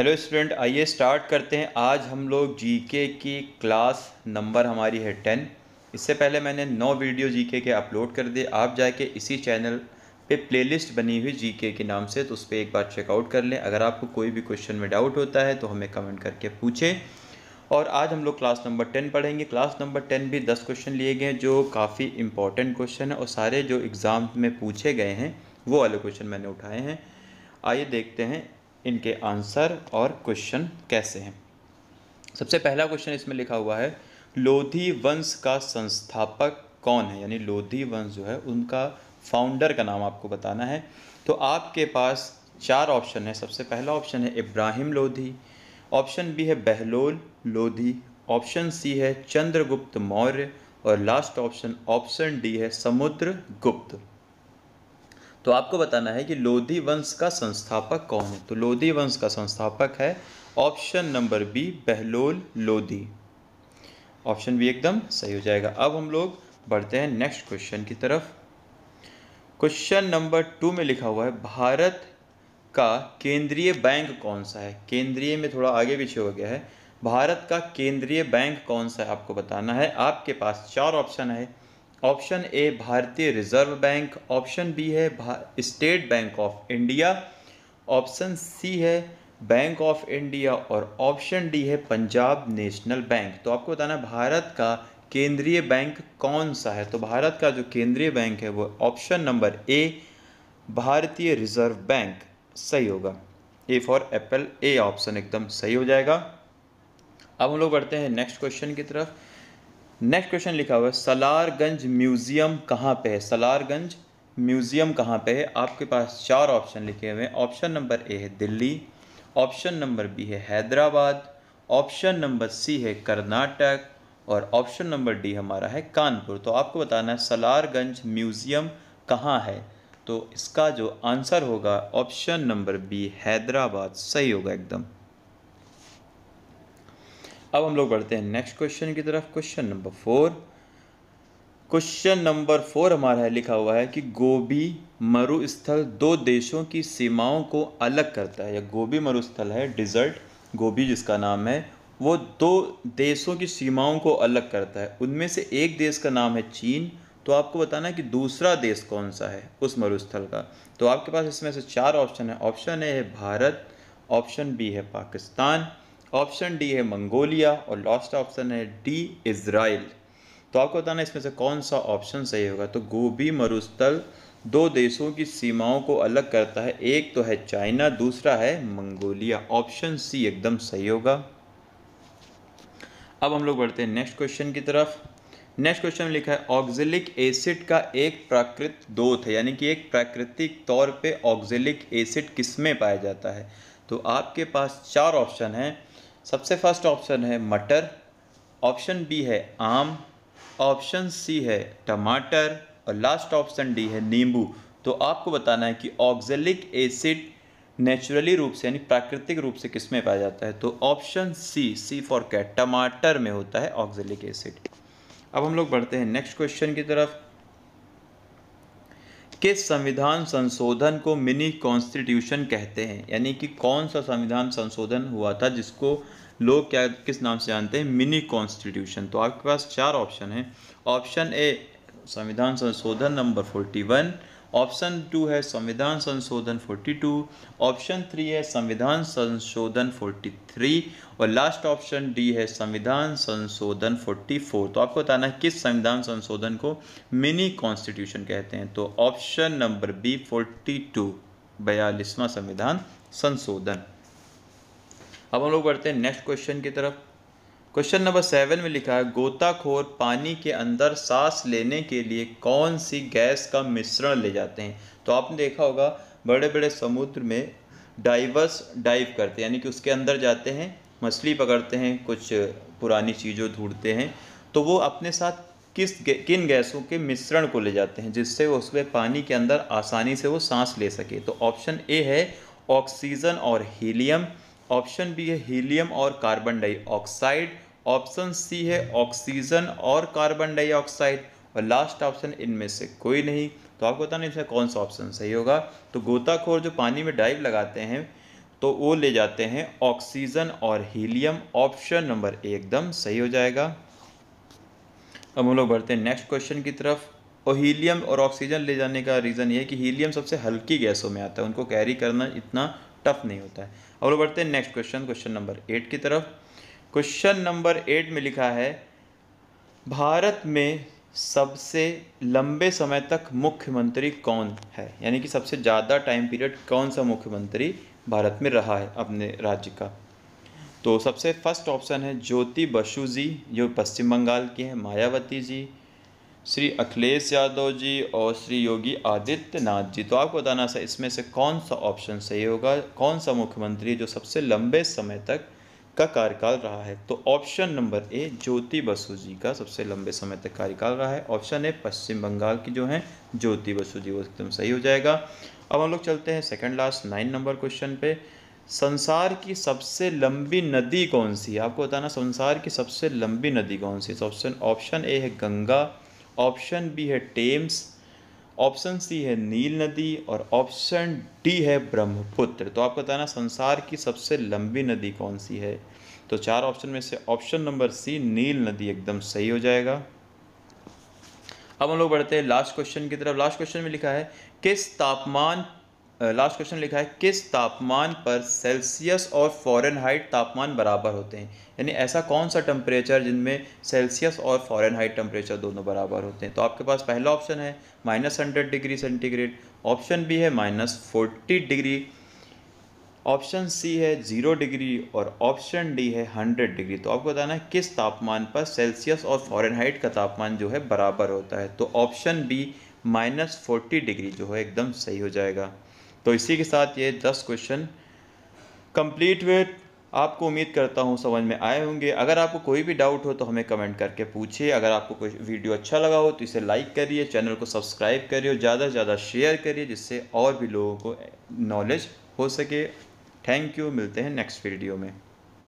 hello student आइए start करते हैं आज हम लोग जीके की क्लास नंबर हमारी है टेन इससे पहले मैंने नौ वीडियो जीके के अपलोड कर दिए आप जाके इसी चैनल पे प्लेलिस्ट बनी हुई जीके के नाम से तो उस पर एक बार चेकआउट कर लें अगर आपको कोई भी क्वेश्चन में डाउट होता है तो हमें कमेंट करके पूछें और आज हम लोग क्लास नंबर टेन पढ़ेंगे क्लास नंबर टेन भी दस क्वेश्चन लिए गए हैं जो काफ़ी इंपॉर्टेंट क्वेश्चन है और सारे जो एग्ज़ाम में पूछे गए हैं वो वाले क्वेश्चन मैंने उठाए हैं आइए देखते हैं इनके आंसर और क्वेश्चन कैसे हैं सबसे पहला क्वेश्चन इसमें लिखा हुआ है लोधी वंश का संस्थापक कौन है यानी लोधी वंश जो है उनका फाउंडर का नाम आपको बताना है तो आपके पास चार ऑप्शन है सबसे पहला ऑप्शन है इब्राहिम लोधी ऑप्शन बी है बहलोल लोधी ऑप्शन सी है चंद्रगुप्त मौर्य और लास्ट ऑप्शन ऑप्शन डी है समुद्र गुप्त तो आपको बताना है कि लोधी वंश का संस्थापक कौन है तो लोधी वंश का संस्थापक है option number B Bahlol Lodi option B एकदम सही हो जाएगा अब हम लोग बढ़ते हैं नेक्स्ट क्वेश्चन की तरफ क्वेश्चन नंबर टू में लिखा हुआ है भारत का केंद्रीय बैंक कौन सा है केंद्रीय में थोड़ा आगे पीछे हो गया है भारत का केंद्रीय बैंक कौन सा है आपको बताना है आपके पास चार ऑप्शन है ऑप्शन ए भारतीय रिजर्व बैंक ऑप्शन बी है state bank of India option C है बैंक ऑफ इंडिया और ऑप्शन डी है पंजाब नेशनल बैंक तो आपको बताना भारत का केंद्रीय बैंक कौन सा है तो भारत का जो केंद्रीय बैंक है वो ऑप्शन नंबर ए भारतीय रिजर्व बैंक सही होगा A for apple A option एकदम सही हो जाएगा अब हम लोग बढ़ते हैं नेक्स्ट क्वेश्चन की तरफ नेक्स्ट क्वेश्चन लिखा हुआ है सलारगंज म्यूज़ियम कहाँ पे है सलारगंज म्यूज़ियम कहाँ पे है आपके पास चार ऑप्शन लिखे हुए हैं ऑप्शन नंबर ए है दिल्ली ऑप्शन नंबर बी है हैदराबाद ऑप्शन नंबर सी है कर्नाटक और ऑप्शन नंबर डी हमारा है कानपुर तो आपको बताना है सलारगंज म्यूज़ियम कहाँ है तो इसका जो आंसर होगा ऑप्शन नंबर बी हैदराबाद सही होगा एकदम अब हम लोग बढ़ते हैं नेक्स्ट क्वेश्चन की तरफ question number four question number four हमारा है लिखा हुआ है कि गोभी मरुस्थल दो देशों की सीमाओं को अलग करता है या गोभी मरुस्थल है डिज़र्ट गोभी जिसका नाम है वो दो देशों की सीमाओं को अलग करता है उनमें से एक देश का नाम है चीन तो आपको बताना है कि दूसरा देश कौन सा है उस मरुस्थल का तो आपके पास इसमें से चार ऑप्शन है ऑप्शन ए है भारत ऑप्शन बी है पाकिस्तान ऑप्शन डी है मंगोलिया और लास्ट ऑप्शन है डी इसराइल तो आपको बताना इसमें से कौन सा ऑप्शन सही होगा तो गोभी मरुस्थल दो देशों की सीमाओं को अलग करता है एक तो है चाइना दूसरा है मंगोलिया ऑप्शन सी एकदम सही होगा अब हम लोग बढ़ते हैं नेक्स्ट क्वेश्चन की तरफ नेक्स्ट क्वेश्चन में लिखा है ऑक्जिलिक एसिड का एक प्राकृत दोत है यानी कि एक प्राकृतिक तौर पे ऑक्जिलिक एसिड किस में पाया जाता है तो आपके पास चार ऑप्शन हैं सबसे फर्स्ट ऑप्शन है मटर ऑप्शन बी है आम ऑप्शन सी है टमाटर और लास्ट ऑप्शन डी है नींबू तो आपको बताना है कि ऑक्जेलिक एसिड नेचुरली रूप से यानी प्राकृतिक रूप से किस में पाया जाता है तो option C C for cat टमाटर में होता है ऑक्जेलिक एसिड अब हम लोग बढ़ते हैं नेक्स्ट क्वेश्चन की तरफ किस संविधान संशोधन को मिनी कॉन्स्टिट्यूशन कहते हैं यानी कि कौन सा संविधान संशोधन हुआ था जिसको लोग क्या किस नाम से जानते हैं मिनी कॉन्स्टिट्यूशन तो आपके पास चार ऑप्शन हैं ऑप्शन ए संविधान संशोधन number forty one option two है संविधान संशोधन 42 ऑप्शन थ्री है संविधान संशोधन 43 और लास्ट ऑप्शन डी है संविधान संशोधन 44 तो आपको बताना है किस संविधान संशोधन को मिनी कॉन्स्टिट्यूशन कहते हैं तो ऑप्शन नंबर बी 42 बयालीसवां संविधान संशोधन अब हम लोग बढ़ते हैं नेक्स्ट क्वेश्चन की तरफ क्वेश्चन नंबर सेवन में लिखा है गोताखोर पानी के अंदर सांस लेने के लिए कौन सी गैस का मिश्रण ले जाते हैं तो आपने देखा होगा बड़े बड़े समुद्र में डाइवर्स डाइव करते हैं यानी कि उसके अंदर जाते हैं मछली पकड़ते हैं कुछ पुरानी चीज़ों ढूंढते हैं तो वो अपने साथ किस किन गैसों के मिश्रण को ले जाते हैं जिससे उसमें पानी के अंदर आसानी से वो सांस ले सके तो ऑप्शन ए है ऑक्सीजन और हीलियम ऑप्शन बी है हीलियम और कार्बन डाइऑक्साइड ऑप्शन सी है ऑक्सीजन और कार्बन डाइऑक्साइड और लास्ट ऑप्शन इनमें से कोई नहीं तो आपको बताना इसमें कौन सा ऑप्शन सही होगा तो गोताखोर जो पानी में डाइव लगाते हैं तो वो ले जाते हैं ऑक्सीजन और हीलियम ऑप्शन नंबर एकदम सही हो जाएगा अब हम लोग बढ़ते हैं नेक्स्ट क्वेश्चन की तरफ और हीलियम और ऑक्सीजन ले जाने का रीज़न ये है कि हीलियम सबसे हल्की गैसों में आता है उनको कैरी करना इतना टफ नहीं होता है अब लोग बढ़ते हैं next question question number eight की तरफ क्वेश्चन नंबर एट में लिखा है भारत में सबसे लंबे समय तक मुख्यमंत्री कौन है यानी कि सबसे ज़्यादा टाइम पीरियड कौन सा मुख्यमंत्री भारत में रहा है अपने राज्य का तो सबसे फर्स्ट ऑप्शन है ज्योति बसु जी जो पश्चिम बंगाल की हैं मायावती जी श्री अखिलेश यादव जी और श्री योगी आदित्यनाथ जी तो आपको बताना सर इसमें से कौन सा ऑप्शन सही होगा कौन सा मुख्यमंत्री जो सबसे लंबे समय तक का कार्यकाल रहा है तो option number A Jyoti Basu ji का सबसे लंबे समय तक कार्यकाल रहा है ऑप्शन ए पश्चिम बंगाल की जो है ज्योति बसु जी वो एकदम सही हो जाएगा अब हम लोग चलते हैं second last nine number question पे संसार की सबसे लंबी नदी कौन सी आपको बताना संसार की सबसे लंबी नदी कौन सी ऑप्शन ऑप्शन ए है गंगा ऑप्शन बी है टेम्स ऑप्शन सी है नील नदी और ऑप्शन डी है ब्रह्मपुत्र तो आपको बताना संसार की सबसे लंबी नदी कौन सी है तो चार ऑप्शन में से ऑप्शन नंबर सी नील नदी एकदम सही हो जाएगा अब हम लोग बढ़ते हैं लास्ट क्वेश्चन की तरफ लास्ट क्वेश्चन में लिखा है किस तापमान लास्ट क्वेश्चन लिखा है किस तापमान पर सेल्सियस और फॉरेनहाइट तापमान बराबर होते हैं यानी ऐसा कौन सा टेम्परेचर जिनमें सेल्सियस और फॉरेनहाइट टेम्परेचर दोनों बराबर होते हैं तो आपके पास पहला ऑप्शन है minus hundred degree centigrade option B है minus forty degree option C है जीरो डिग्री और ऑप्शन डी है हंड्रेड डिग्री तो आपको बताना है किस तापमान पर सेल्सियस और फॉरेनहाइट का तापमान जो है बराबर होता है तो option B minus forty degree जो है एकदम सही हो जाएगा तो इसी के साथ ये दस क्वेश्चन कंप्लीट हुए आपको उम्मीद करता हूँ समझ में आए होंगे अगर आपको कोई भी डाउट हो तो हमें कमेंट करके पूछिए अगर आपको कोई वीडियो अच्छा लगा हो तो इसे लाइक करिए चैनल को सब्सक्राइब करिए और ज़्यादा से ज़्यादा शेयर करिए जिससे और भी लोगों को नॉलेज हो सके थैंक यू मिलते हैं नेक्स्ट वीडियो में